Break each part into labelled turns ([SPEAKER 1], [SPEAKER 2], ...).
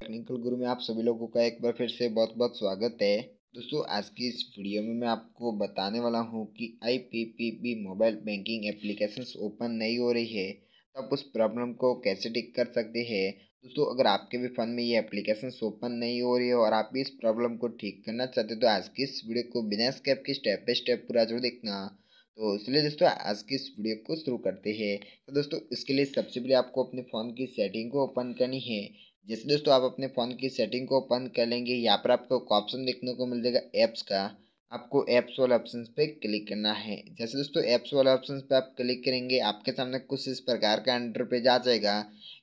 [SPEAKER 1] technical गुरु में आप सभी लोगों का एक बार फिर से बहुत बहुत स्वागत है दोस्तों आज की इस वीडियो में मैं आपको बताने वाला हूँ कि IPPB mobile banking applications open नहीं हो रही है तो आप उस प्रॉब्लम को कैसे ठीक कर सकते हैं दोस्तों अगर आपके भी फ़ोन में ये एप्लीकेशन ओपन नहीं हो रही है और आप भी इस प्रॉब्लम को ठीक करना चाहते हो तो आज की इस वीडियो को बिना स्कैप के स्टेप बाई स्टेप पूरा जरूर देखना तो इसलिए दोस्तों आज की इस वीडियो को शुरू करते हैं तो दोस्तों इसके लिए सबसे पहले आपको अपने फ़ोन की सेटिंग को ओपन करनी है जैसे दोस्तों आप अपने फ़ोन की सेटिंग को ओपन कर लेंगे यहाँ पर आपको एक ऑप्शन देखने को मिल जाएगा ऐप्स का आपको ऐप्स वाले ऑप्शन पे क्लिक करना है जैसे दोस्तों ऐप्स वाले ऑप्शन पे आप क्लिक करेंगे आपके सामने कुछ इस प्रकार का एंडर पेज आ जाएगा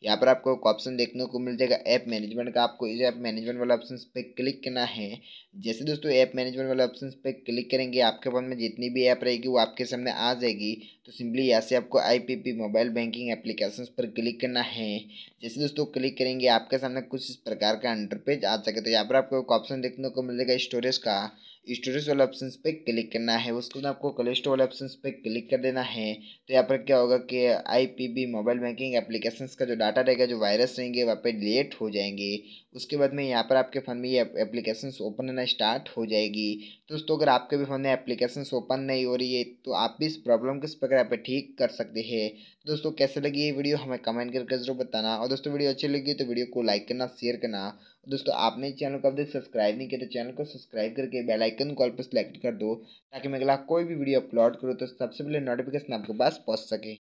[SPEAKER 1] यहाँ पर आपको एक ऑप्शन देखने को मिल जाएगा ऐप मैनेजमेंट का आपको इस ऐप मैनेजमेंट वाले ऑप्शन पे क्लिक करना है जैसे दोस्तों ऐप मैनेजमेंट वाले ऑप्शन पे क्लिक करेंगे आपके पास में जितनी भी ऐप रहेगी वो आपके सामने आ जाएगी तो सिंपली यहाँ से आपको आई मोबाइल बैंकिंग एप्लीकेशन पर क्लिक करना है जैसे दोस्तों क्लिक करेंगे आपके सामने कुछ इस प्रकार का एंडर पेज आ जाएगा तो यहाँ पर आपको एक ऑप्शन देखने को मिल जाएगा स्टोरेज का स्टोरेज वाले ऑप्शन पे क्लिक करना है उसके बाद आपको स्टोर वाले ऑप्शन पे क्लिक कर देना है तो यहाँ पर क्या होगा कि आईपीबी मोबाइल बैंकिंग एप्लीकेशंस का जो डाटा रहेगा जो वायरस रहेंगे वहाँ पर लेट हो जाएंगे उसके बाद में यहाँ पर आपके फ़ोन में ये एप्लीकेशन ओपन होना स्टार्ट हो जाएगी तो दोस्तों अगर आपके भी फ़ोन में एप्लीकेशन ओपन नहीं हो रही है तो आप भी इस प्रॉब्लम किस प्रकार आप ठीक कर सकते हैं तो दोस्तों कैसे लगी ये वीडियो हमें कमेंट करके जरूर बताना और दोस्तों वीडियो अच्छी लगी तो वीडियो को लाइक करना शेयर करना दोस्तों आपने चैनल को अब तक सब्सक्राइब नहीं किया तो चैनल को सब्सक्राइब करके बेल आइकन कॉल पर सेलेक्ट कर दो ताकि मैं अगला कोई भी वीडियो अपलोड करूँ तो सबसे पहले नोटिफिकेशन आपके पास पहुँच सके